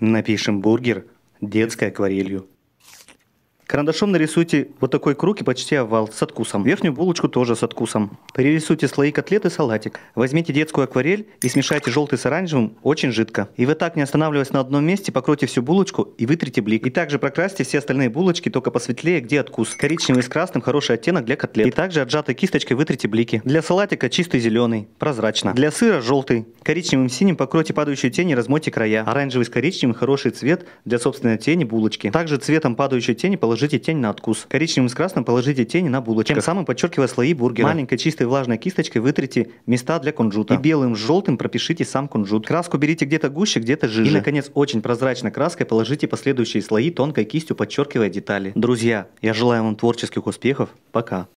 Напишем бургер детской акварелью. Карандашом нарисуйте вот такой круг и почти овал с откусом. Верхнюю булочку тоже с откусом. Перерисуйте слои котлеты и салатик. Возьмите детскую акварель и смешайте желтый с оранжевым очень жидко. И вы так, не останавливаясь на одном месте, покройте всю булочку и вытрите блик. И также прокрасьте все остальные булочки, только посветлее, где откус. Коричневый с красным хороший оттенок для котлет. И также отжатой кисточкой вытрите блики. Для салатика чистый зеленый, прозрачно. Для сыра желтый. Коричневым синим покройте падающую тень и размойте края. Оранжевый с коричневым хороший цвет для собственной тени булочки. Также цветом падающей тени положите тень на откус. Коричневым с красным положите тень на булочку. Тем самым подчеркивая слои бургера. Маленькой чистой влажной кисточкой вытрите места для кунжута. И белым с желтым пропишите сам кунжут. Краску берите где-то гуще, где-то жиже. И, наконец, очень прозрачной краской положите последующие слои тонкой кистью, подчеркивая детали. Друзья, я желаю вам творческих успехов. Пока.